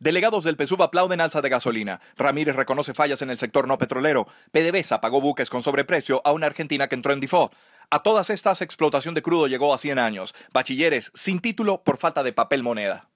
Delegados del PSUV aplauden alza de gasolina. Ramírez reconoce fallas en el sector no petrolero. PDVSA pagó buques con sobreprecio a una Argentina que entró en default. A todas estas, explotación de crudo llegó a 100 años. Bachilleres sin título por falta de papel moneda.